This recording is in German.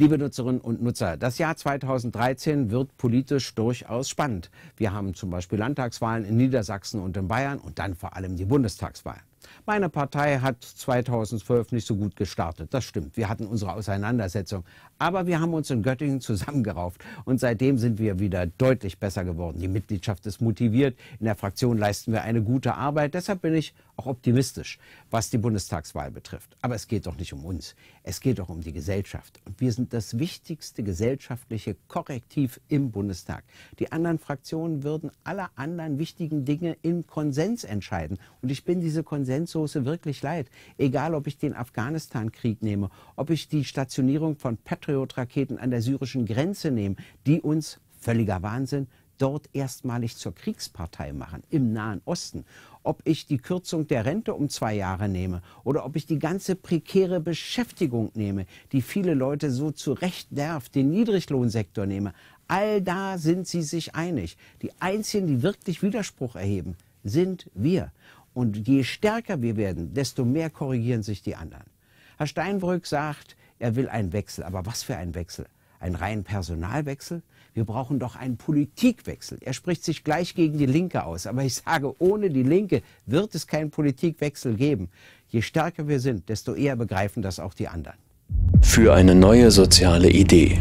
Liebe Nutzerinnen und Nutzer, das Jahr 2013 wird politisch durchaus spannend. Wir haben zum Beispiel Landtagswahlen in Niedersachsen und in Bayern und dann vor allem die Bundestagswahlen. Meine Partei hat 2012 nicht so gut gestartet, das stimmt. Wir hatten unsere Auseinandersetzung, aber wir haben uns in Göttingen zusammengerauft und seitdem sind wir wieder deutlich besser geworden. Die Mitgliedschaft ist motiviert, in der Fraktion leisten wir eine gute Arbeit, deshalb bin ich auch optimistisch, was die Bundestagswahl betrifft. Aber es geht doch nicht um uns. Es geht doch um die Gesellschaft. Und wir sind das wichtigste gesellschaftliche Korrektiv im Bundestag. Die anderen Fraktionen würden alle anderen wichtigen Dinge im Konsens entscheiden. Und ich bin diese Konsenssoße wirklich leid. Egal, ob ich den Afghanistan-Krieg nehme, ob ich die Stationierung von Patriot-Raketen an der syrischen Grenze nehme, die uns völliger Wahnsinn dort erstmalig zur Kriegspartei machen, im Nahen Osten. Ob ich die Kürzung der Rente um zwei Jahre nehme oder ob ich die ganze prekäre Beschäftigung nehme, die viele Leute so zu Recht nervt, den Niedriglohnsektor nehme, all da sind sie sich einig. Die Einzigen, die wirklich Widerspruch erheben, sind wir. Und je stärker wir werden, desto mehr korrigieren sich die anderen. Herr Steinbrück sagt, er will einen Wechsel. Aber was für ein Wechsel? einen reinen Personalwechsel. Wir brauchen doch einen Politikwechsel. Er spricht sich gleich gegen die Linke aus. Aber ich sage, ohne die Linke wird es keinen Politikwechsel geben. Je stärker wir sind, desto eher begreifen das auch die anderen. Für eine neue soziale Idee.